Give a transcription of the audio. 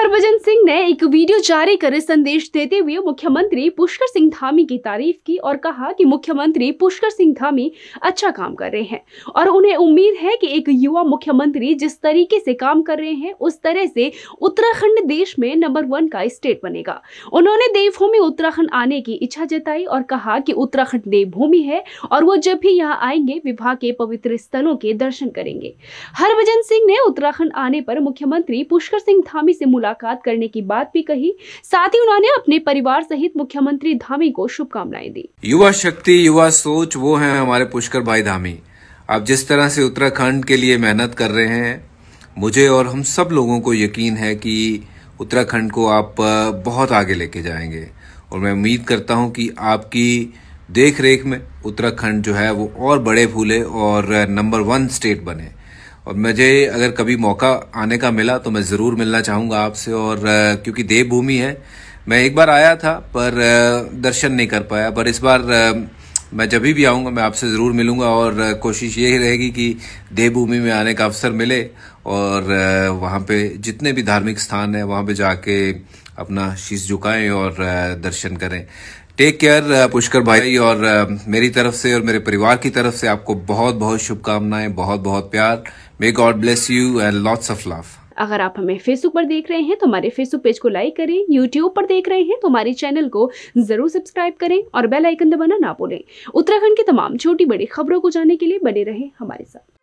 हरभजन सिंह ने एक वीडियो जारी कर संदेश देते हुए मुख्यमंत्री पुष्कर सिंह धामी की तारीफ की और कहा कि मुख्यमंत्री पुष्कर सिंह धामी अच्छा काम कर रहे हैं और उन्हें उम्मीद है कि एक युवा मुख्यमंत्री जिस तरीके से काम कर रहे हैं उस तरह से उत्तराखंड देश में नंबर वन का स्टेट बनेगा उन्होंने देवभूमि उत्तराखंड आने की इच्छा जताई और कहा कि उत्तराखंड देवभूमि है और वो जब भी यहाँ आएंगे विवाह के पवित्र स्थलों के दर्शन करेंगे हरभजन सिंह ने उत्तराखंड आने पर मुख्यमंत्री पुष्कर सिंह धामी से मुलाकात मुलाकात करने की बात भी कही साथ ही उन्होंने अपने परिवार सहित मुख्यमंत्री धामी को शुभकामनाएं दी युवा शक्ति युवा सोच वो है हमारे पुष्कर भाई धामी आप जिस तरह से उत्तराखंड के लिए मेहनत कर रहे हैं मुझे और हम सब लोगों को यकीन है कि उत्तराखंड को आप बहुत आगे लेके जाएंगे और मैं उम्मीद करता हूं कि आपकी देख रेख में उत्तराखंड जो है वो और बड़े फूले और नंबर वन स्टेट बने और मुझे अगर कभी मौका आने का मिला तो मैं ज़रूर मिलना चाहूँगा आपसे और क्योंकि देवभूमि है मैं एक बार आया था पर दर्शन नहीं कर पाया पर इस बार मैं जब भी आऊँगा मैं आपसे ज़रूर मिलूँगा और कोशिश ये रहेगी कि देवभूमि में आने का अवसर मिले और वहाँ पे जितने भी धार्मिक स्थान हैं वहाँ पे जाके अपना शीश झुकाएं और दर्शन करें टेक केयर पुष्कर भाई और मेरी तरफ से और मेरे परिवार की तरफ से आपको बहुत बहुत शुभकामनाएं बहुत बहुत प्यार may God bless you and lots of love अगर आप हमें फेसबुक पर देख रहे हैं तो हमारे फेसबुक पेज को लाइक करें यूट्यूब पर देख रहे हैं तो हमारे चैनल को जरूर सब्सक्राइब करें और बेल आइकन दबाना ना भूलें उत्तराखंड की तमाम छोटी बड़ी खबरों को जानने के लिए बने रहें हमारे साथ